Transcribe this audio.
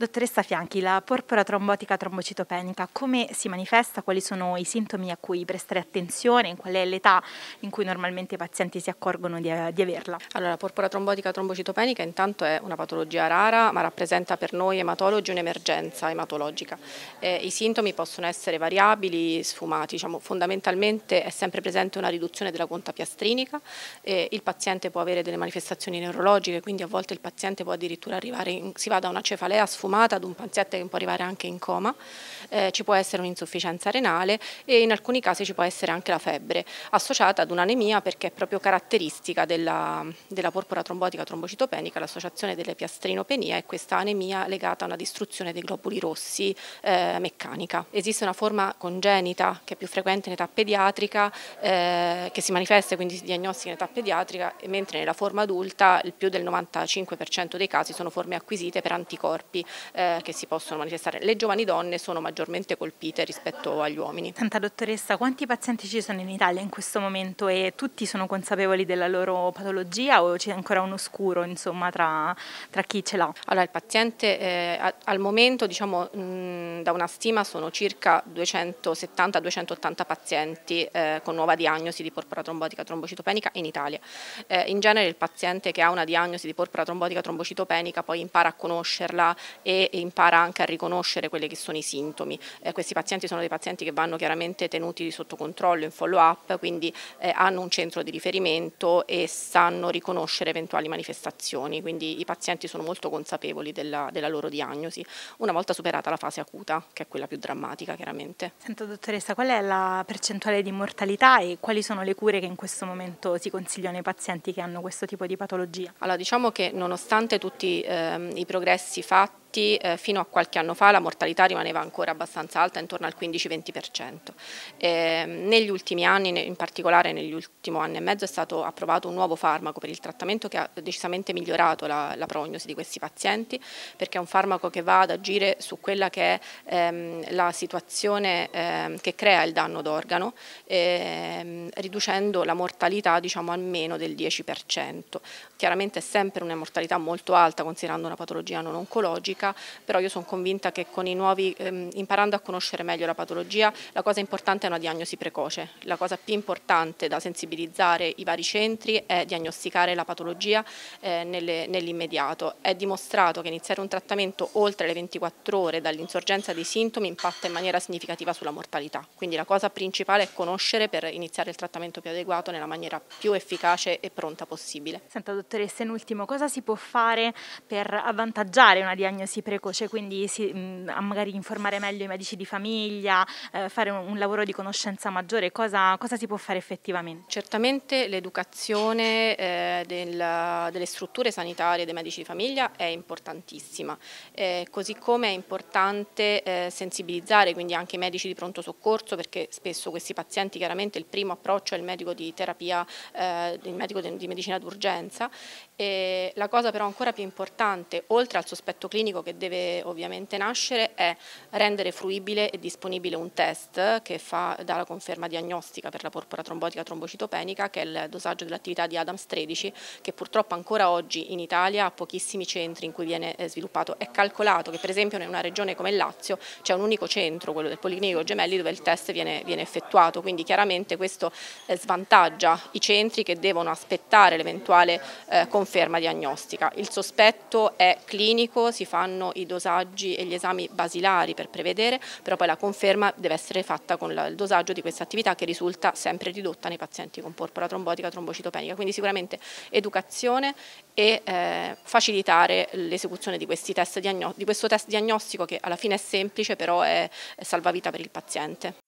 Dottoressa Fianchi, la porpora trombotica trombocitopenica come si manifesta? Quali sono i sintomi a cui prestare attenzione? Qual è l'età in cui normalmente i pazienti si accorgono di, di averla? Allora, la porpora trombotica trombocitopenica intanto è una patologia rara ma rappresenta per noi ematologi un'emergenza ematologica. Eh, I sintomi possono essere variabili, sfumati, diciamo, fondamentalmente è sempre presente una riduzione della conta piastrinica, eh, il paziente può avere delle manifestazioni neurologiche, quindi a volte il paziente può addirittura arrivare, in, si va da una cefalea sfumata fumata ad un paziente che può arrivare anche in coma, eh, ci può essere un'insufficienza renale e in alcuni casi ci può essere anche la febbre, associata ad un'anemia perché è proprio caratteristica della, della porpora trombotica trombocitopenica l'associazione delle piastrinopenia e questa anemia legata a una distruzione dei globuli rossi eh, meccanica. Esiste una forma congenita che è più frequente in età pediatrica, eh, che si manifesta quindi si diagnostica in età pediatrica, mentre nella forma adulta il più del 95% dei casi sono forme acquisite per anticorpi eh, che si possono manifestare. Le giovani donne sono maggiormente colpite rispetto agli uomini. Senta dottoressa, quanti pazienti ci sono in Italia in questo momento e tutti sono consapevoli della loro patologia o c'è ancora uno scuro insomma, tra, tra chi ce l'ha? Allora il paziente eh, al momento diciamo, mh, da una stima sono circa 270-280 pazienti eh, con nuova diagnosi di porpora trombotica trombocitopenica in Italia. Eh, in genere il paziente che ha una diagnosi di porpora trombotica trombocitopenica poi impara a conoscerla e impara anche a riconoscere quelli che sono i sintomi. Eh, questi pazienti sono dei pazienti che vanno chiaramente tenuti sotto controllo in follow up, quindi eh, hanno un centro di riferimento e sanno riconoscere eventuali manifestazioni, quindi i pazienti sono molto consapevoli della, della loro diagnosi, una volta superata la fase acuta, che è quella più drammatica chiaramente. Sento dottoressa, qual è la percentuale di mortalità e quali sono le cure che in questo momento si consigliano ai pazienti che hanno questo tipo di patologia? Allora diciamo che nonostante tutti ehm, i progressi fatti, pazienti eh, fino a qualche anno fa la mortalità rimaneva ancora abbastanza alta, intorno al 15-20%. Eh, negli ultimi anni, in particolare negli ultimi anni e mezzo, è stato approvato un nuovo farmaco per il trattamento che ha decisamente migliorato la, la prognosi di questi pazienti, perché è un farmaco che va ad agire su quella che è ehm, la situazione ehm, che crea il danno d'organo, ehm, riducendo la mortalità diciamo, almeno del 10%. Chiaramente è sempre una mortalità molto alta considerando una patologia non oncologica, patologica, però io sono convinta che con i nuovi, ehm, imparando a conoscere meglio la patologia, la cosa importante è una diagnosi precoce. La cosa più importante da sensibilizzare i vari centri è diagnosticare la patologia eh, nell'immediato. è dimostrato che iniziare un trattamento oltre le 24 ore dall'insorgenza dei sintomi impatta in maniera significativa sulla mortalità. Quindi la cosa principale è conoscere per iniziare il trattamento più adeguato nella maniera più efficace e pronta possibile. Senta dottoressa, in ultimo cosa si può fare per avvantaggiare una diagnosi diagnosi precoce, cioè, quindi si, mh, mhmm, magari informare meglio i medici di famiglia, eh, fare un, un, lavoro di conoscenza maggiore, cosa, cosa, si può fare effettivamente? Certamente l'educazione eh, del, delle strutture sanitarie dei medici di famiglia è importantissima, eh, così come è importante eh, sensibilizzare quindi anche i medici di pronto soccorso perché spesso questi pazienti chiaramente il primo approccio è il medico di terapia, eh, il medico di, di medicina d'urgenza. la cosa però ancora più importante, oltre al sospetto clinico obiettivo che deve ovviamente nascere è rendere fruibile e disponibile un test che fa, dà la conferma diagnostica per la porpora trombotica trombocitopenica che è il dosaggio dell'attività di Adams 13 che purtroppo ancora oggi in Italia ha pochissimi centri in cui viene eh, sviluppato. È calcolato che per esempio in una regione come il Lazio c'è un unico centro, quello del Policlinico Gemelli, dove il test viene, viene effettuato, quindi chiaramente questo eh, svantaggia i centri che devono aspettare l'eventuale eh, conferma diagnostica. Il sospetto è clinico, si fanno fanno i dosaggi e gli esami basilari per prevedere, però poi la conferma deve essere fatta con il dosaggio di questa attività che risulta sempre ridotta nei pazienti con porpora trombotica trombocitopenica, quindi sicuramente educazione e eh, facilitare l'esecuzione di, di questo test diagnostico che alla fine è semplice però è salvavita per il paziente.